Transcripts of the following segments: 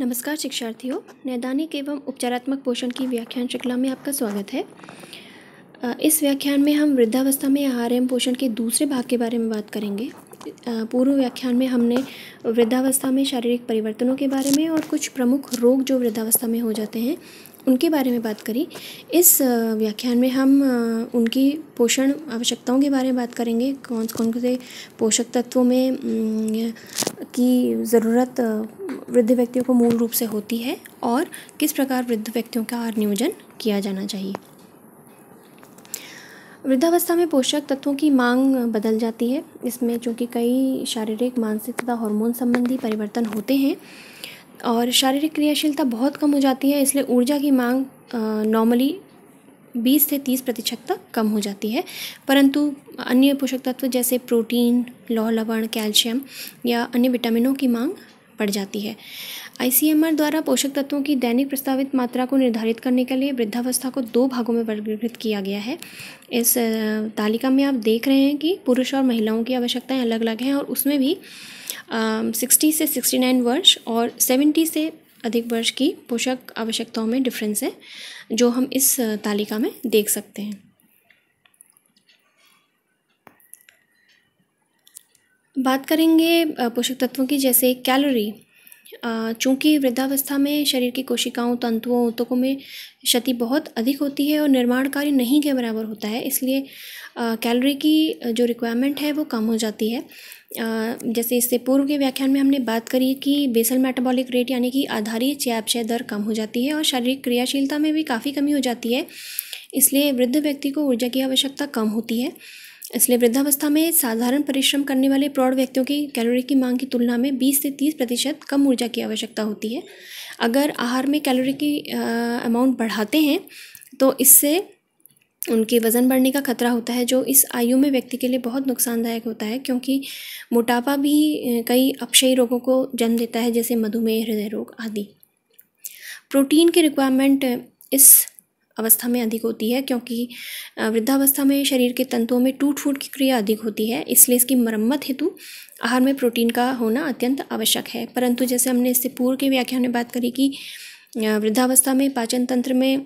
नमस्कार शिक्षार्थियों नैदानिक एवं उपचारात्मक पोषण की व्याख्यान श्रृंखला में आपका स्वागत है इस व्याख्यान में हम वृद्धावस्था में आहार एवं पोषण के दूसरे भाग के बारे में बात करेंगे पूर्व व्याख्यान में हमने वृद्धावस्था में शारीरिक परिवर्तनों के बारे में और कुछ प्रमुख रोग जो वृद्धावस्था में हो जाते हैं उनके बारे में बात करी इस व्याख्यान में हम उनकी पोषण आवश्यकताओं के बारे में बात करेंगे कौन कौन से पोषक तत्वों में की ज़रूरत वृद्ध व्यक्तियों को मूल रूप से होती है और किस प्रकार वृद्ध व्यक्तियों का नियोजन किया जाना चाहिए वृद्धावस्था में पोषक तत्वों की मांग बदल जाती है इसमें चूँकि कई शारीरिक मानसिक तथा हार्मोन संबंधी परिवर्तन होते हैं और शारीरिक क्रियाशीलता बहुत कम हो जाती है इसलिए ऊर्जा की मांग नॉर्मली बीस से तीस प्रतिशत तक कम हो जाती है परंतु अन्य पोषक तत्व जैसे प्रोटीन लौह लवण कैल्शियम या अन्य विटामिनों की मांग बढ़ जाती है आईसीएमआर द्वारा पोषक तत्वों की दैनिक प्रस्तावित मात्रा को निर्धारित करने के लिए वृद्धावस्था को दो भागों में वर्गीकृत किया गया है इस तालिका में आप देख रहे हैं कि पुरुष और महिलाओं की आवश्यकताएं अलग अलग हैं और उसमें भी सिक्सटी से सिक्सटी नाइन वर्ष और सेवेंटी से अधिक वर्ष की पोषक आवश्यकताओं में डिफरेंस है जो हम इस तालिका में देख सकते हैं बात करेंगे पोषक तत्वों की जैसे कैलोरी चूँकि वृद्धावस्था में शरीर की कोशिकाओं तंतुओं ऊतकों में क्षति बहुत अधिक होती है और निर्माण कार्य नहीं के बराबर होता है इसलिए कैलोरी की जो रिक्वायरमेंट है वो कम हो जाती है जैसे इससे पूर्व के व्याख्यान में हमने बात करी कि बेसल मेटाबॉलिक रेट यानी कि आधारीय चयापचय दर कम हो जाती है और शारीरिक क्रियाशीलता में भी काफ़ी कमी हो जाती है इसलिए वृद्ध व्यक्ति को ऊर्जा की आवश्यकता कम होती है इसलिए वृद्धावस्था में साधारण परिश्रम करने वाले प्रौढ़ व्यक्तियों की कैलोरी की मांग की तुलना में 20 से 30 प्रतिशत कम ऊर्जा की आवश्यकता होती है अगर आहार में कैलोरी की अमाउंट बढ़ाते हैं तो इससे उनके वज़न बढ़ने का खतरा होता है जो इस आयु में व्यक्ति के लिए बहुत नुकसानदायक होता है क्योंकि मोटापा भी कई अपशयी रोगों को जन्म देता है जैसे मधुमेह हृदय रोग आदि प्रोटीन के रिक्वायरमेंट इस अवस्था में अधिक होती है क्योंकि वृद्धावस्था में शरीर के तंतुओं में टूट फूट की क्रिया अधिक होती है इसलिए इसकी मरम्मत हेतु आहार में प्रोटीन का होना अत्यंत आवश्यक है परंतु जैसे हमने इससे पूर्व के व्याख्यान में बात करी कि वृद्धावस्था में पाचन तंत्र में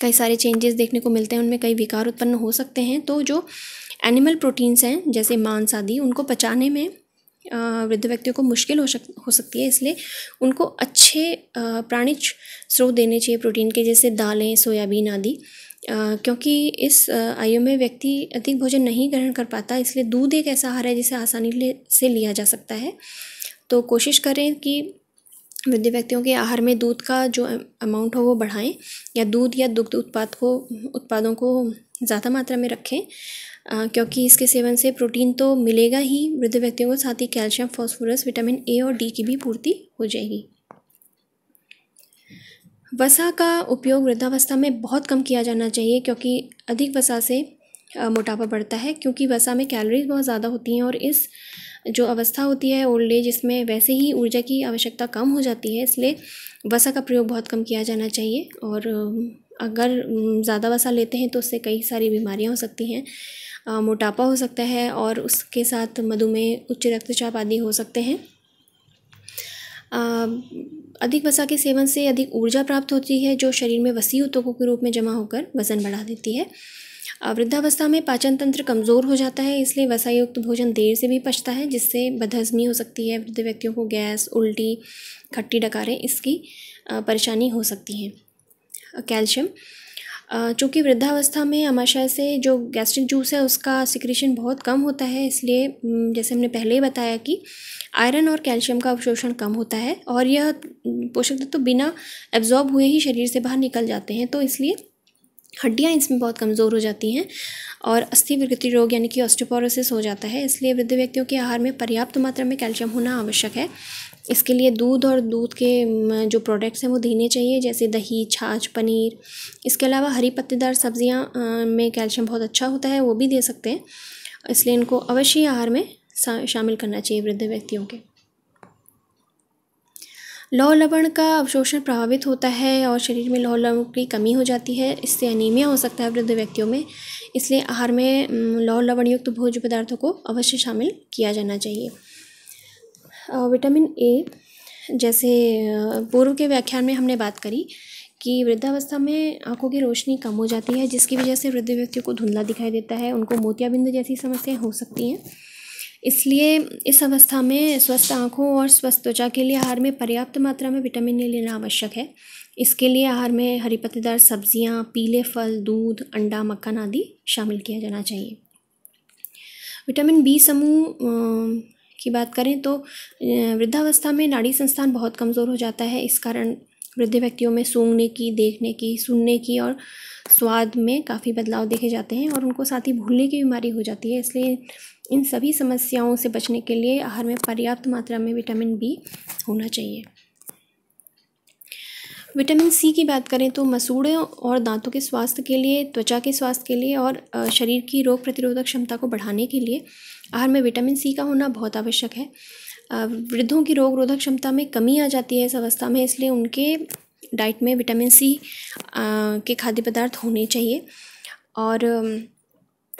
कई सारे चेंजेस देखने को मिलते हैं उनमें कई विकार उत्पन्न हो सकते हैं तो जो एनिमल प्रोटीन्स हैं जैसे मांस आदि उनको पचाने में वृद्ध व्यक्तियों को मुश्किल हो सक हो सकती है इसलिए उनको अच्छे प्राणिज स्रोत देने चाहिए प्रोटीन के जैसे दालें सोयाबीन आदि क्योंकि इस आयु में व्यक्ति अधिक भोजन नहीं ग्रहण कर पाता इसलिए दूध एक ऐसा आहार है जिसे आसानी से लिया जा सकता है तो कोशिश करें कि वृद्ध व्यक्तियों के आहार में दूध का जो अमाउंट हो वो बढ़ाएं या दूध या दुग्ध उत्पाद को उत्पादों को ज़्यादा मात्रा में रखें क्योंकि इसके सेवन से प्रोटीन तो मिलेगा ही वृद्ध व्यक्तियों को साथ ही कैल्शियम फॉस्फोरस विटामिन ए और डी की भी पूर्ति हो जाएगी वसा का उपयोग वृद्धावस्था में बहुत कम किया जाना चाहिए क्योंकि अधिक वसा से मोटापा बढ़ता है क्योंकि वसा में कैलोरीज बहुत ज़्यादा होती हैं और इस जो अवस्था होती है ओल्ड एज इसमें वैसे ही ऊर्जा की आवश्यकता कम हो जाती है इसलिए वसा का प्रयोग बहुत कम किया जाना चाहिए और अगर ज़्यादा वसा लेते हैं तो उससे कई सारी बीमारियां हो सकती हैं मोटापा हो सकता है और उसके साथ मधुमेह उच्च रक्तचाप आदि हो सकते हैं अधिक वसा के सेवन से अधिक ऊर्जा प्राप्त होती है जो शरीर में वसी ऊतकों के रूप में जमा होकर वज़न बढ़ा देती है वृद्धावस्था में पाचन तंत्र कमज़ोर हो जाता है इसलिए वसायुक्त भोजन देर से भी पचता है जिससे बदहजमी हो सकती है वृद्ध व्यक्तियों को गैस उल्टी खट्टी डकारें इसकी परेशानी हो सकती है कैल्शियम चूँकि वृद्धावस्था में अमाशय से जो गैस्ट्रिक जूस है उसका सिक्रीशन बहुत कम होता है इसलिए जैसे हमने पहले ही बताया कि आयरन और कैल्शियम का अवशोषण कम होता है और यह पोषक तत्व तो बिना एब्जॉर्ब हुए ही शरीर से बाहर निकल जाते हैं तो इसलिए हड्डियाँ इसमें बहुत कमज़ोर हो जाती हैं और अस्थि विकृति रोग यानी कि ऑस्टोपोरोसिस हो जाता है इसलिए वृद्ध व्यक्तियों के आहार में पर्याप्त मात्रा में कैल्शियम होना आवश्यक है इसके लिए दूध और दूध के जो प्रोडक्ट्स हैं वो देने चाहिए जैसे दही छाछ पनीर इसके अलावा हरी पत्तेदार सब्जियाँ में कैल्शियम बहुत अच्छा होता है वो भी दे सकते हैं इसलिए इनको अवश्य आहार में शामिल करना चाहिए वृद्ध व्यक्तियों के लौह लवण का अवशोषण प्रभावित होता है और शरीर में लौह लवण की कमी हो जाती है इससे अनीमिया हो सकता है वृद्ध व्यक्तियों में इसलिए आहार में लौह लवण युक्त भोज्य पदार्थों को अवश्य शामिल किया जाना चाहिए विटामिन ए जैसे पूर्व के व्याख्यान में हमने बात करी कि वृद्धावस्था में आंखों की रोशनी कम हो जाती है जिसकी वजह से वृद्ध व्यक्तियों को धुंधला दिखाई देता है उनको मोतियाबिंद जैसी समस्याएं हो सकती हैं इसलिए इस अवस्था में स्वस्थ आँखों और स्वस्थ त्वचा के लिए आहार में पर्याप्त मात्रा में विटामिन ए लेना आवश्यक है इसके लिए आहार में हरी पत्तेदार सब्जियाँ पीले फल दूध अंडा मक्खन आदि शामिल किया जाना चाहिए विटामिन बी समूह की बात करें तो वृद्धावस्था में नाड़ी संस्थान बहुत कमज़ोर हो जाता है इस कारण वृद्ध व्यक्तियों में सूंघने की देखने की सुनने की और स्वाद में काफ़ी बदलाव देखे जाते हैं और उनको साथ ही भूलने की बीमारी हो जाती है इसलिए इन सभी समस्याओं से बचने के लिए आहार में पर्याप्त मात्रा में विटामिन बी होना चाहिए विटामिन सी की बात करें तो मसूड़े और दांतों के स्वास्थ्य के लिए त्वचा के स्वास्थ्य के लिए और शरीर की रोग प्रतिरोधक क्षमता को बढ़ाने के लिए आहार में विटामिन सी का होना बहुत आवश्यक है वृद्धों की रोग रोधक क्षमता में कमी आ जाती है इस अवस्था में इसलिए उनके डाइट में विटामिन सी के खाद्य पदार्थ होने चाहिए और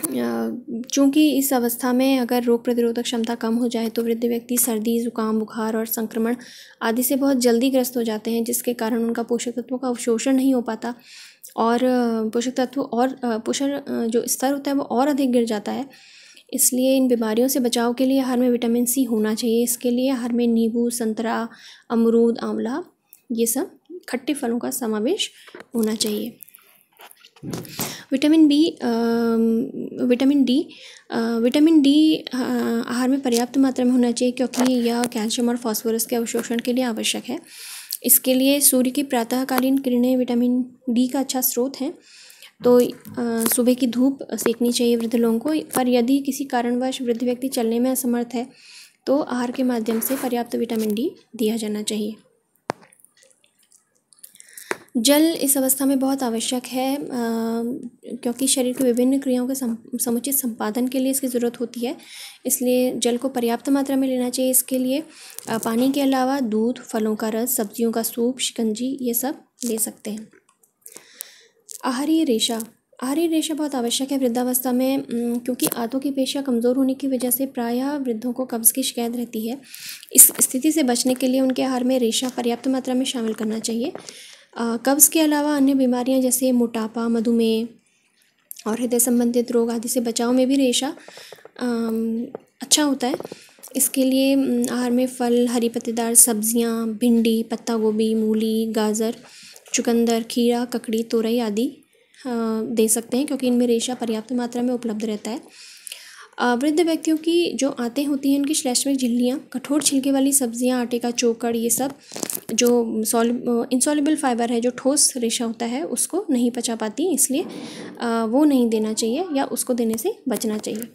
चूँकि इस अवस्था में अगर रोग प्रतिरोधक क्षमता कम हो जाए तो वृद्ध व्यक्ति सर्दी ज़ुकाम बुखार और संक्रमण आदि से बहुत जल्दी ग्रस्त हो जाते हैं जिसके कारण उनका पोषक तत्वों का अवशोषण नहीं हो पाता और पोषक तत्व और पोषण जो स्तर होता है वो और अधिक गिर जाता है इसलिए इन बीमारियों से बचाव के लिए हर में विटामिन सी होना चाहिए इसके लिए हर में नींबू संतरा अमरूद आंवला ये सब खट्टे फलों का समावेश होना चाहिए vitamin B vitamin D vitamin D आहार में पर्याप्त मात्रा में होना चाहिए क्योंकि यह कैल्शियम और फास्फोरस के अवशोषण के लिए आवश्यक है इसके लिए सूर्य की प्रातःकालीन किरणें विटामिन डी का अच्छा स्रोत हैं तो uh, सुबह की धूप सेकनी चाहिए वृद्ध लोगों को पर यदि किसी कारणवश वृद्ध व्यक्ति चलने में असमर्थ है तो आहार के माध्यम से पर्याप्त विटामिन डी दिया जाना चाहिए जल इस अवस्था में बहुत आवश्यक है क्योंकि शरीर की विभिन्न क्रियाओं के सम, समुचित संपादन के लिए इसकी ज़रूरत होती है इसलिए जल को पर्याप्त मात्रा में लेना चाहिए इसके लिए पानी के अलावा दूध फलों का रस सब्जियों का सूप शिकंजी ये सब ले सकते हैं आहरी रेशा आहारी रेशा बहुत आवश्यक है वृद्धावस्था में क्योंकि आंतों की पेशा कमज़ोर होने की वजह से प्रायः वृद्धों को कब्ज़ की शिकायत रहती है इस स्थिति से बचने के लिए उनके आहार में रेशा पर्याप्त मात्रा में शामिल करना चाहिए कब्ज़ के अलावा अन्य बीमारियां जैसे मोटापा मधुमेह और हृदय संबंधित रोग आदि से बचाव में भी रेशा अच्छा होता है इसके लिए आहार में फल हरी पत्तेदार सब्जियां भिंडी पत्ता गोभी मूली गाजर चुकंदर खीरा ककड़ी तोरई आदि दे सकते हैं क्योंकि इनमें रेशा पर्याप्त मात्रा में उपलब्ध रहता है वृद्ध व्यक्तियों की जो आते होती हैं उनकी श्लेष्मिक झिल्लियाँ कठोर छिलके वाली सब्जियाँ आटे का चोकर ये सब जो सॉलि इंसॉलिबल फाइबर है जो ठोस रेशा होता है उसको नहीं पचा पाती इसलिए वो नहीं देना चाहिए या उसको देने से बचना चाहिए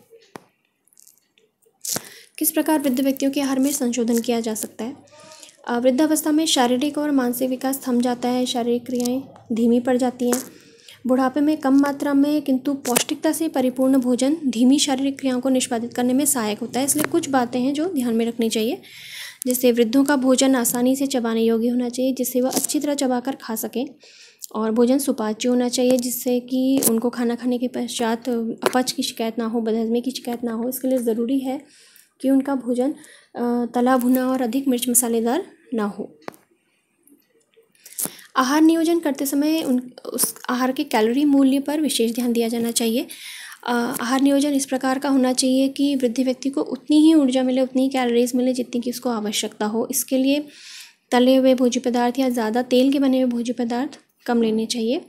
किस प्रकार वृद्ध व्यक्तियों के आहार में संशोधन किया जा सकता है वृद्धावस्था में शारीरिक और मानसिक विकास थम जाता है शारीरिक क्रियाएँ धीमी पड़ जाती हैं बुढ़ापे में कम मात्रा में किंतु पौष्टिकता से परिपूर्ण भोजन धीमी शारीरिक क्रियाओं को निष्पादित करने में सहायक होता है इसलिए कुछ बातें हैं जो ध्यान में रखनी चाहिए जैसे वृद्धों का भोजन आसानी से चबाने योग्य होना चाहिए जिससे वह अच्छी तरह चबाकर खा सकें और भोजन सुपाच्य होना चाहिए जिससे कि उनको खाना खाने के पश्चात अपच की शिकायत ना हो बदहजमी की शिकायत ना हो इसके लिए ज़रूरी है कि उनका भोजन तला भुना और अधिक मिर्च मसालेदार ना हो आहार नियोजन करते समय उन उस आहार के कैलोरी मूल्य पर विशेष ध्यान दिया जाना चाहिए आहार नियोजन इस प्रकार का होना चाहिए कि वृद्ध व्यक्ति को उतनी ही ऊर्जा मिले उतनी ही कैलोरीज मिले जितनी कि उसको आवश्यकता हो इसके लिए तले हुए भोज्य पदार्थ या ज़्यादा तेल के बने हुए भोज्य पदार्थ कम लेने चाहिए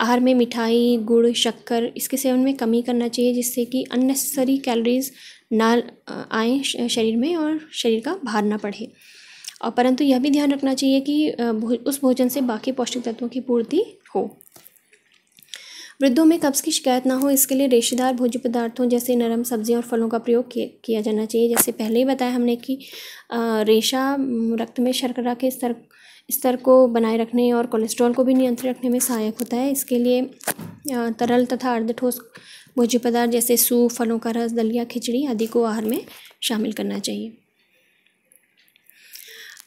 आहार में मिठाई गुड़ शक्कर इसके सेवन में कमी करना चाहिए जिससे कि अननेसेसरी कैलोरीज ना आए शरीर में और शरीर का भार ना पड़े और परंतु यह भी ध्यान रखना चाहिए कि उस भोजन से बाकी पौष्टिक तत्वों की पूर्ति हो वृद्धों में कब्ज़ की शिकायत ना हो इसके लिए रेशेदार भोज्य पदार्थों जैसे नरम सब्जियों और फलों का प्रयोग किया जाना चाहिए जैसे पहले ही बताया हमने कि रेशा रक्त में शर्करा के स्तर स्तर को बनाए रखने और कोलेस्ट्रॉल को भी नियंत्रित रखने में सहायक होता है इसके लिए तरल तथा अर्ध ठोस भोज्य पदार्थ जैसे सूप फलों का रस दलिया खिचड़ी आदि को आहार में शामिल करना चाहिए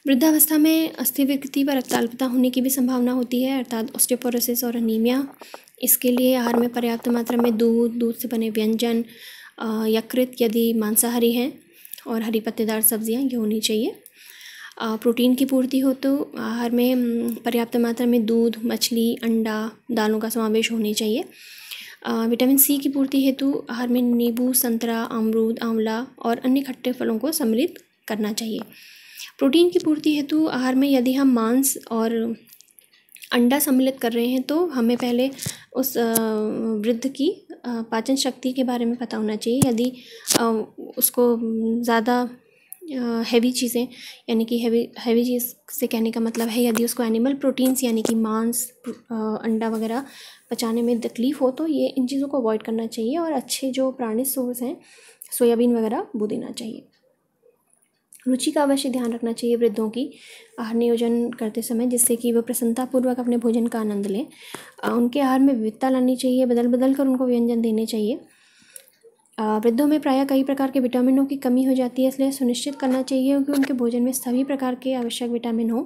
वृद्धावस्था में अस्थि विकृति पर रक्ताल्पता होने की भी संभावना होती है अर्थात ऑस्टियोपोरोसिस और अनीमिया इसके लिए आहार में पर्याप्त मात्रा में दूध दूध से बने व्यंजन यकृत यदि मांसाहारी हैं और हरी पत्तेदार सब्जियां ये होनी चाहिए प्रोटीन की पूर्ति हो तो आहार में पर्याप्त मात्रा में दूध मछली अंडा दालों का समावेश होनी चाहिए विटामिन सी की पूर्ति हेतु आहार में नींबू संतरा अमरूद आंवला और अन्य खट्टे फलों को सम्मिलित करना चाहिए प्रोटीन की पूर्ति हेतु आहार में यदि हम मांस और अंडा सम्मिलित कर रहे हैं तो हमें पहले उस वृद्ध की पाचन शक्ति के बारे में पता होना चाहिए यदि उसको ज़्यादा हैवी चीज़ें यानी कि हैवी हैवी चीज़ से कहने का मतलब है यदि उसको एनिमल प्रोटीन्स यानी कि मांस अंडा वगैरह पचाने में तकलीफ़ हो तो ये इन चीज़ों को अवॉइड करना चाहिए और अच्छे जो प्राणी सोर्स हैं सोयाबीन वगैरह वो देना चाहिए रुचि का अवश्य ध्यान रखना चाहिए वृद्धों की आहार नियोजन करते समय जिससे कि वह प्रसन्नतापूर्वक अपने भोजन का आनंद लें उनके आहार में विविधता लानी चाहिए बदल बदल कर उनको व्यंजन देने चाहिए वृद्धों में प्रायः कई प्रकार के विटामिनों की कमी हो जाती है इसलिए सुनिश्चित करना चाहिए कि उनके भोजन में सभी प्रकार के आवश्यक विटामिन हों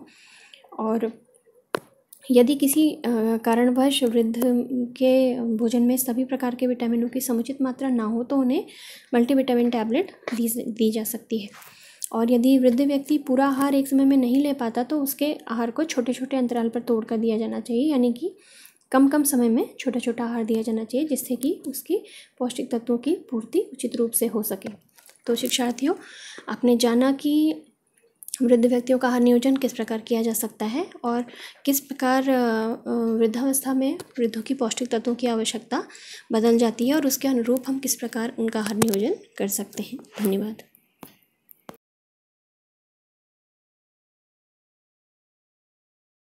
और यदि किसी कारणवश वृद्ध के भोजन में सभी प्रकार के विटामिनों की समुचित मात्रा ना हो तो उन्हें मल्टीविटामिन टैबलेट दी दी जा सकती है और यदि वृद्ध व्यक्ति पूरा आहार एक समय में नहीं ले पाता तो उसके आहार को छोटे छोटे अंतराल पर तोड़ कर दिया जाना चाहिए यानी कि कम कम समय में छोटा छोटा आहार दिया जाना चाहिए जिससे कि उसकी पौष्टिक तत्वों की पूर्ति उचित रूप से हो सके तो शिक्षार्थियों आपने जाना कि वृद्ध व्यक्तियों का आहार नियोजन किस प्रकार किया जा सकता है और किस प्रकार वृद्धावस्था में वृद्धों की पौष्टिक तत्वों की आवश्यकता बदल जाती है और उसके अनुरूप हम किस प्रकार उनका आहार नियोजन कर सकते हैं धन्यवाद